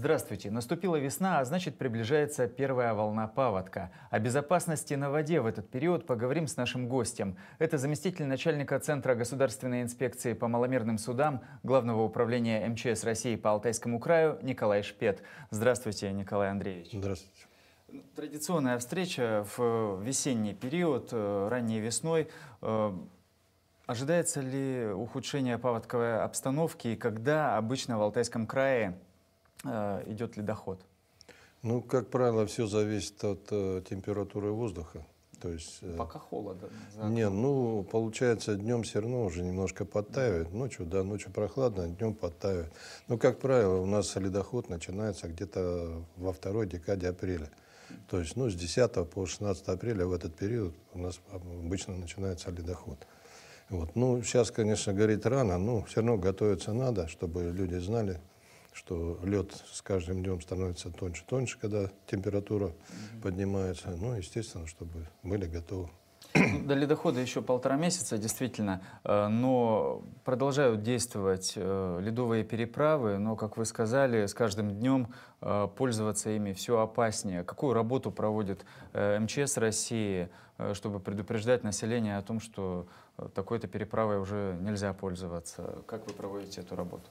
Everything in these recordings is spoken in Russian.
Здравствуйте! Наступила весна, а значит приближается первая волна паводка. О безопасности на воде в этот период поговорим с нашим гостем. Это заместитель начальника Центра государственной инспекции по маломерным судам Главного управления МЧС России по Алтайскому краю Николай Шпет. Здравствуйте, Николай Андреевич. Здравствуйте. Традиционная встреча в весенний период, э, ранней весной. Э, ожидается ли ухудшение паводковой обстановки и когда обычно в Алтайском крае Э, идет ли доход? Ну, как правило, все зависит от э, температуры воздуха. То есть, э, Пока холодно. Не, ну, получается, днем все равно уже немножко подтаивает. Ночью, да, ночью прохладно, а днем подтаивает. Но, ну, как правило, у нас ледоход начинается где-то во второй декаде апреля. То есть, ну, с 10 по 16 апреля в этот период у нас обычно начинается ледоход. Вот. Ну, сейчас, конечно, говорить рано, но все равно готовиться надо, чтобы люди знали, что лед с каждым днем становится тоньше, тоньше, когда температура mm-hmm. поднимается. Ну, естественно, чтобы были готовы. До ледохода еще полтора месяца, действительно, э, но продолжают действовать э, ледовые переправы, но, как вы сказали, с каждым днем э, пользоваться ими все опаснее. Какую работу проводит МЧС России, чтобы предупреждать население о том, что такой-то переправой уже нельзя пользоваться? Как вы проводите эту работу?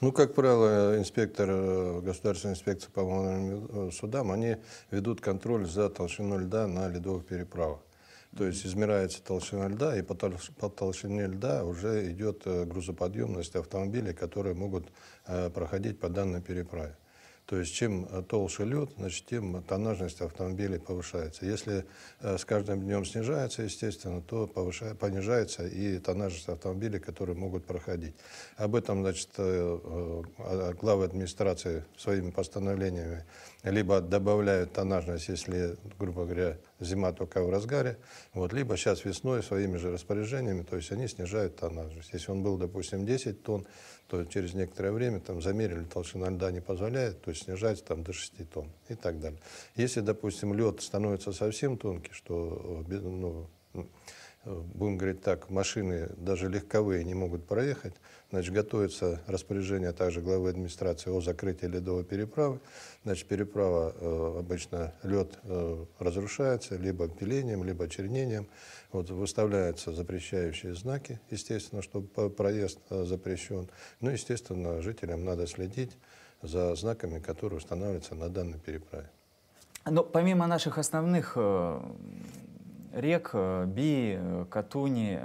Ну, как правило, инспектор Государственной инспекции по водным судам, они ведут контроль за толщиной льда на ледовых переправах. То есть измеряется толщина льда, и по, толщ... по толщине льда уже идет э, грузоподъемность автомобилей, которые могут э, проходить по данной переправе. То есть чем э, толще лед, значит, тем тоннажность автомобилей повышается. Если э, с каждым днем снижается, естественно, то повышая, понижается и тоннажность автомобилей, которые могут проходить. Об этом значит, э, э а, главы администрации своими постановлениями либо добавляют тоннажность, если, грубо говоря, зима только в разгаре, вот, либо сейчас весной своими же распоряжениями, то есть они снижают тоннаж. Если он был, допустим, 10 тонн, то через некоторое время там замерили, толщина льда не позволяет, то есть снижать там до 6 тонн и так далее. Если, допустим, лед становится совсем тонкий, что э, ну, будем говорить так, машины даже легковые не могут проехать, значит, готовится распоряжение также главы администрации о закрытии ледовой переправы. Значит, переправа э, обычно лед э, разрушается либо пилением, либо чернением. Вот выставляются запрещающие знаки, естественно, что проезд э, запрещен. Ну, естественно, жителям надо следить за знаками, которые устанавливаются на данной переправе. Но ну, помимо наших основных э, рек э, Би, э, Катуни,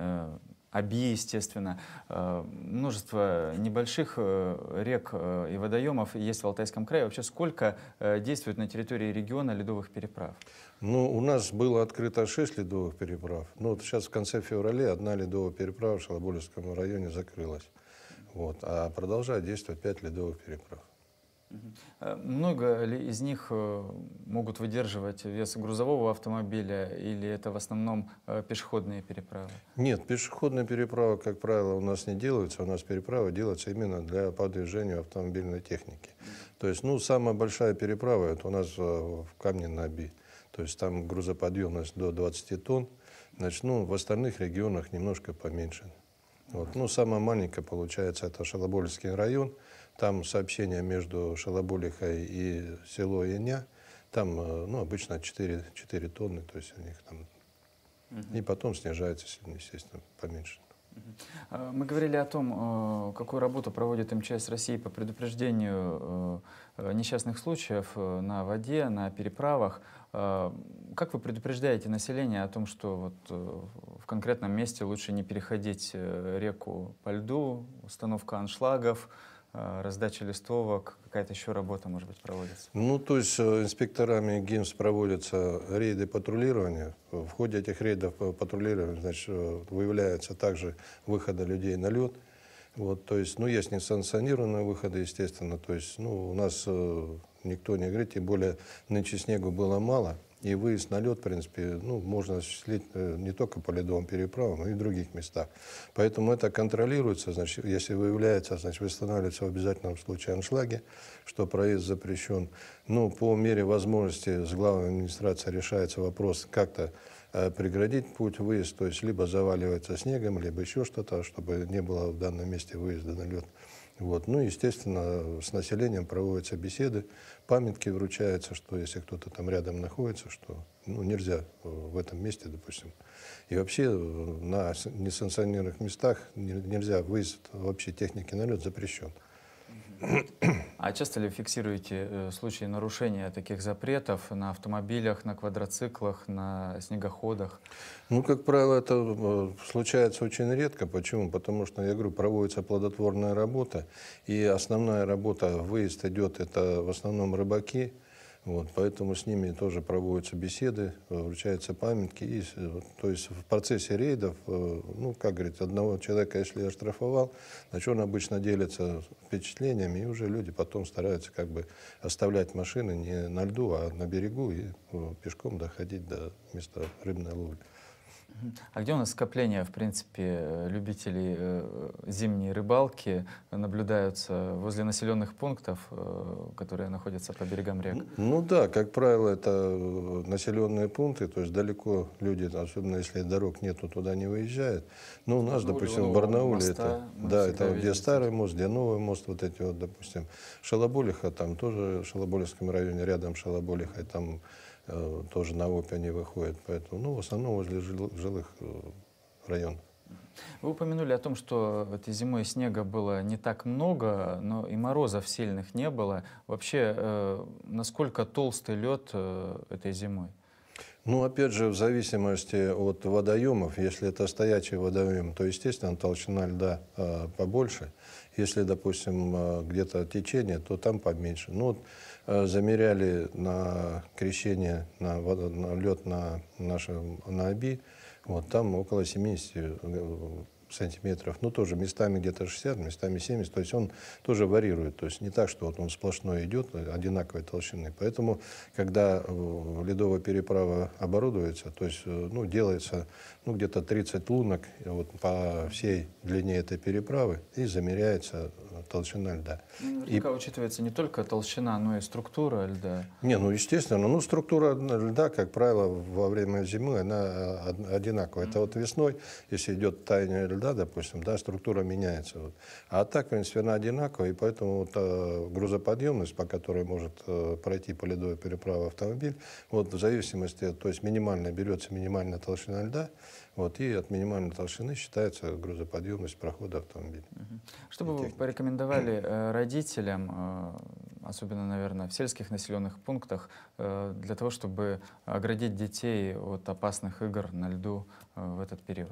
Оби, э, естественно, множество небольших рек и водоемов есть в Алтайском крае. Вообще сколько действует на территории региона ледовых переправ? Ну, у нас было открыто 6 ледовых переправ. Ну, вот сейчас в конце февраля одна ледовая переправа в Шалоболевском районе закрылась. Вот. А продолжает действовать 5 ледовых переправ. Э, много ли из них э, могут выдерживать вес грузового автомобиля или это в основном э, пешеходные переправы? Нет, пешеходные переправы, как правило, у нас не делаются. У нас переправа делается именно для подвижения автомобильной техники. То есть, ну, самая большая переправа это у нас в камне наби. То есть там грузоподъемность до 20 тонн. Значит, ну, в остальных регионах немножко поменьше. Вот. Ну, самая маленькая, получается, это Шалобольский район. Там сообщение между Шалоболихой и село Яня. Там, э, ну, обычно 4, 4 тонны, то есть у них там... Угу. И потом снижается, естественно, поменьше. Э, мы говорили о том, э, какую работу проводит МЧС России по предупреждению э, несчастных случаев на воде, на переправах. Как вы предупреждаете население о том, что вот в конкретном месте лучше не переходить реку по льду, установка аншлагов, Э, раздача листовок, какая-то еще работа, может быть, проводится? Ну, то есть э, инспекторами ГИМС проводятся рейды патрулирования. В ходе этих рейдов патрулирования, значит, э, выявляются также выходы людей на лед. Вот, то есть, ну, есть несанкционированные выходы, естественно. То есть, ну, у нас никто не говорит, тем более нынче снегу было мало. И выезд на лед, в принципе, ну, можно осуществить э, не только по ледовым переправам, но и в других местах. Поэтому это контролируется, значит, если выявляется, значит, восстанавливается в обязательном случае аншлаге, что проезд запрещен. Ну, по мере возможности с главной администрацией решается вопрос как-то э, преградить путь, выезд, то есть либо заваливается снегом, либо еще что-то, чтобы не было в данном месте выезда на лед. Вот. Ну, естественно, с населением проводятся беседы, памятки вручаются, что если кто-то там рядом находится, что ну, нельзя э, в этом месте, допустим. И вообще э, на несанкционированных местах нельзя выезд вообще техники на лед запрещен. А часто ли фиксируете э, случаи нарушения таких запретов на автомобилях, на квадроциклах, на снегоходах? Ну, как правило, это э, случается очень редко. Почему? Потому что, я говорю, проводится плодотворная работа, и основная работа, выезд идет, это в основном рыбаки – вот, поэтому с ними тоже проводятся беседы, вручаются памятки. И, то есть в процессе рейдов, э, ну, как говорит, одного человека, если я штрафовал, значит, он обычно делится впечатлениями, и уже люди потом стараются как бы оставлять машины не на льду, а на берегу и э, пешком доходить до места рыбной ловли. А где у нас скопление, в принципе, э, любителей э, зимней рыбалки наблюдаются возле населенных пунктов, э, которые находятся по берегам рек? Ну да, как правило, это населенные пункты, то есть далеко люди, особенно если дорог нету, туда не выезжают. Ну у нас, Барнауле, допустим, в Барнауле, моста, это, да, это где старый мост, где новый мост, вот эти вот, допустим, Шалаболиха, там тоже в Шалаболевском районе, рядом Шалаболиха, там Э, тоже на ОПИ они выходят. Поэтому, ну, в основном возле жилых э, районов. Вы упомянули о том, что этой зимой снега было не так много, но и морозов сильных не было. Вообще, э, насколько толстый лед этой зимой? Ну, опять же, в зависимости от водоемов, если это стоячий водоем, то, естественно, толщина льда побольше. Если, допустим, э, где-то течение, то там поменьше. Ну, вот, э, замеряли на крещение, на, на лед на нашем на АБИ, вот там около 70 сантиметров, но ну, тоже местами где-то 60, местами 70, то есть он тоже варьирует, то есть не так, что вот он сплошной идет, одинаковой толщины. Поэтому, когда э, ледовая переправа оборудуется, то есть э, ну, делается ну, где-то 30 лунок э, вот, по всей длине этой переправы и замеряется толщина льда. Ну, и... учитывается не только толщина, но и структура льда. Не, ну естественно, ну структура льда, как правило, во время зимы она одинаковая. Mm -hmm. Это вот весной, если идет таяние Льда, допустим, да, структура меняется. Вот. А так, в принципе, она одинаковая, и поэтому вот, а, грузоподъемность, по которой может а, пройти по ледовой переправе автомобиль, вот в зависимости, то есть минимально берется минимальная толщина льда, вот, и от минимальной толщины считается грузоподъемность прохода автомобиля. Что бы вы порекомендовали э, родителям, особенно, наверное, в сельских населенных пунктах, для того, чтобы оградить детей от опасных игр на льду в этот период?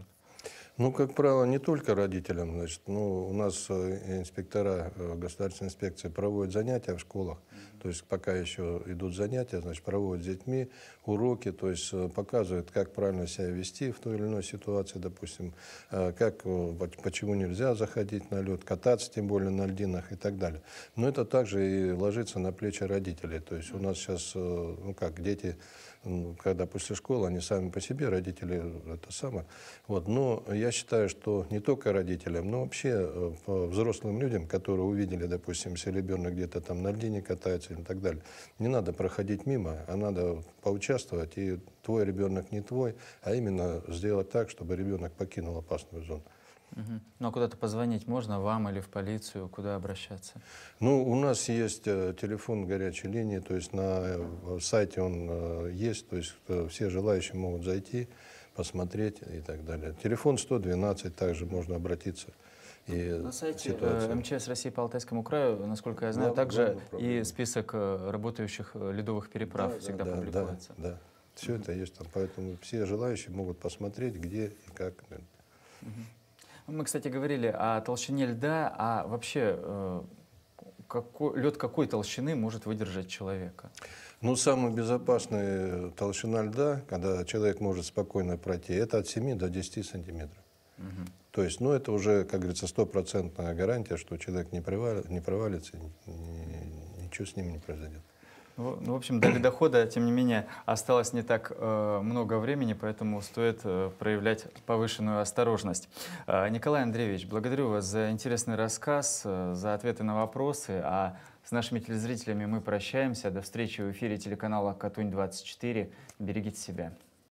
Ну, как правило, не только родителям. Значит, ну, у нас э, инспектора э, государственной инспекции проводят занятия в школах. То есть пока еще идут занятия, значит, проводят с детьми уроки, то есть э, показывают, как правильно себя вести в той или иной ситуации, допустим, как, почему нельзя заходить на лед, кататься тем более на льдинах и так далее. Но это также и ложится на плечи родителей. То есть у нас сейчас, ну как, дети, когда после школы, они сами по себе, родители это самое. Вот. Но я считаю, что не только родителям, но вообще э, э, взрослым людям, которые увидели, допустим, Селеберна где-то там на льдине катается и так далее, не надо проходить мимо, а надо поучаствовать, и твой ребенок не твой, а именно сделать так, чтобы ребенок покинул опасную зону. Ну а куда-то позвонить можно вам или в полицию, куда обращаться? Ну, у нас есть э, телефон горячей линии, то есть на сайте он есть, то есть все желающие могут зайти посмотреть и так далее. Телефон 112, также можно обратиться. И На сайте э, ситуация. МЧС России по Алтайскому краю, насколько я знаю, да, также и список э, работающих э, ледовых переправ да, всегда да, публикуется. Да, да. Все mm -hmm. это есть там, поэтому все желающие могут посмотреть, где и как. Mm -hmm. Мы, кстати, говорили о толщине льда, а вообще какой, лед какой толщины может выдержать человека? Ну, самая безопасная толщина льда, когда человек может спокойно пройти, это от 7 до 10 сантиметров. Угу. То есть, ну, это уже, как говорится, стопроцентная гарантия, что человек не, провал, не провалится, ничего с ним не произойдет. Ну, ну, в общем, до дохода, тем не менее, осталось не так э, много времени, поэтому стоит э, проявлять повышенную осторожность. Э, Николай Андреевич, благодарю вас за интересный рассказ, э, за ответы на вопросы. А с нашими телезрителями мы прощаемся. До встречи в эфире телеканала «Катунь-24». Берегите себя.